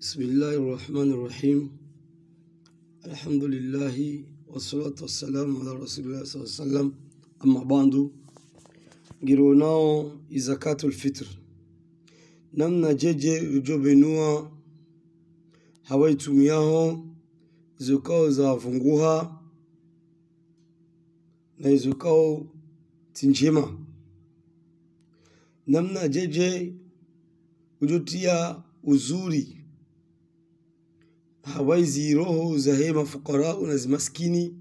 بسم الله الرحمن الرحيم الحمد لله والصلاة والسلام على رسول الله صلى الله عليه وسلم أما بعد جروناو زكاة الفطر namna jeje ulijobenua hawaitumiaho hizo kao za funguha na hizo kao tinjema namna jeje ujotia uzuri hawaizi roho za hema fukarau na maskini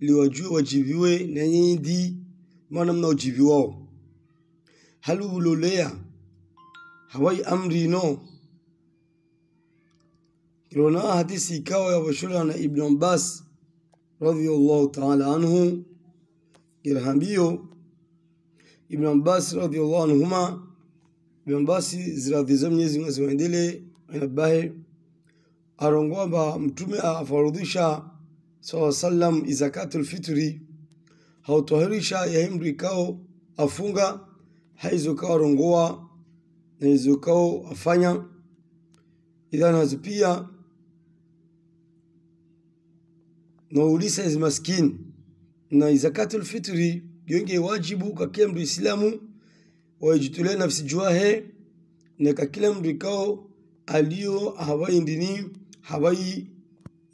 ili wajue wajibiwe na nyindi maana mna ujibi wao halubulolea hawai amri no ilona hadisi ikawa yabashura na ibnu abbas radiallahu taala anhu girhambiyo ibnu abbas radiallahu anhuma ibnu abbasi ziradhi za mwenyezi mungu ziwaendele ba mtume afarudhisha saa izakatu izakatul fitri hautohirisha yahimri ikao afunga haizo kao arongoa na hizo kao afanya idhan hazipia naulisa izi maskini na izakatul fitri yonge wajibu kwa kila mdu islamu waijitulia nafsi juahe na kwa kila mdu ikao alio hawaindini habai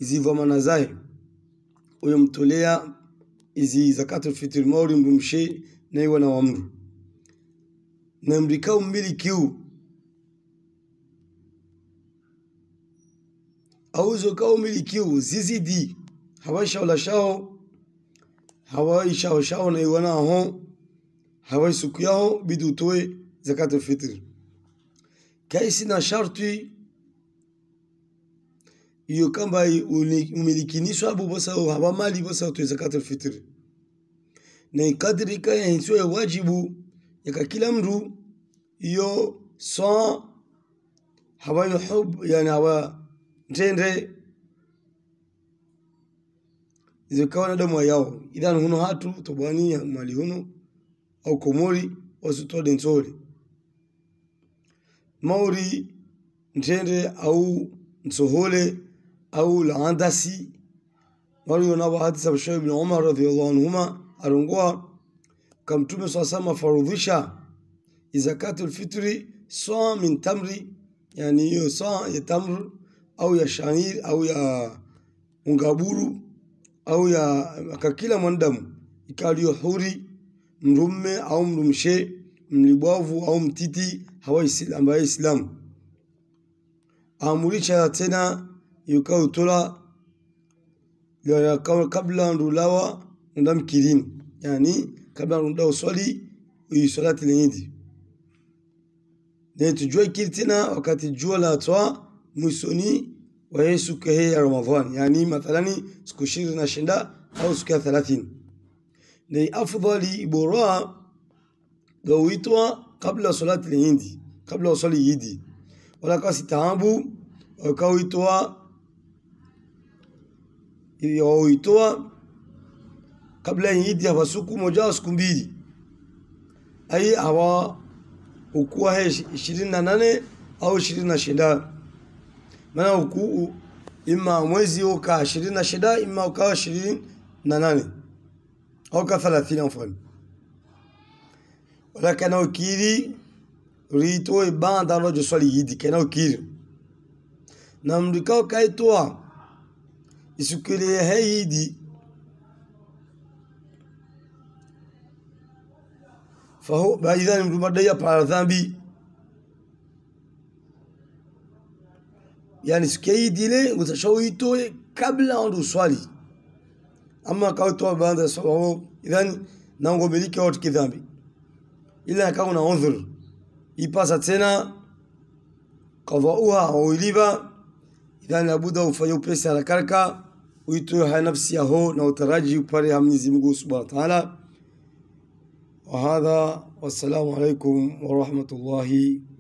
izivamana uyo mtolea izi zakatul fitr mauri mbumshe iwa na wamru na mrikao umbili kiu auzo ka umbili kiu zizi habai shaola shao la shao shao na ho habai suku yao bidu utoe zakatul fitr kaisi na sharti hiyo kamba umelikinishwa hapo basa hawa mali basa tuweza katul fitri na ikadri kaya hiyo ya wajibu yaka kila mru hiyo sa hawa hub yani hawa ndende zikawa na damu yao idan huno hatu tobani ya mali huno au komori wasutode nsori mauri ntende au nsohole au la Andasi waliona hadithi za Shaykh ibn Umar radhiyallahu anhuma arongoa kamtume swalla sallam farudhisha zakatul fitri saa min tamri, yani hiyo saa ya tamr au ya shair au ya ungaburu au ya kakila mwanadamu ikaliyo huri mrumme au mrumshe mlibwavu au mtiti hawa ambaye Islamu amurisha tena yukau tola kabla ndulawa ndam kirin yani kabla nda ndulawa swali uisolati lenyidi na tujue kirtina wakati jua la toa mwishoni wa Yesu kehe ya Ramadhani yani mathalani siku 20 na shinda au siku ya thelathini ni afdhali bora gawitwa kabla salati lihindi kabla usali yidi wala kasi taabu wakawitwa iliyoitoa kabla ya Idi hawasuku moja wa siku mbili ai hawa ukuwa he ishirini na nane au ishirini na shida maana ukuu ima mwezi uka ishirini na shida ima ukawa ishirini na nane au ka thalathini mfano wala kana ukiri ritoe banda rojo swali yidi kana ukiri na mrikao kaitoa isikilie haidi baidhani mtumadaiya para dhambi yani siku ya le ile utashauitoe kabla wandu uswali ama akawetoa baadhi ya oh, idan nango nangomelike watu kidhambi ila akawa na udhur ipasa tena qadauha wauiliva idan labuda ufanye upesi karka ويتوها نفسي هو نوتراجي وباري هامنزي مقو سبحانه وتعالى وهذا والسلام عليكم ورحمة الله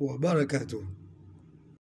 وبركاته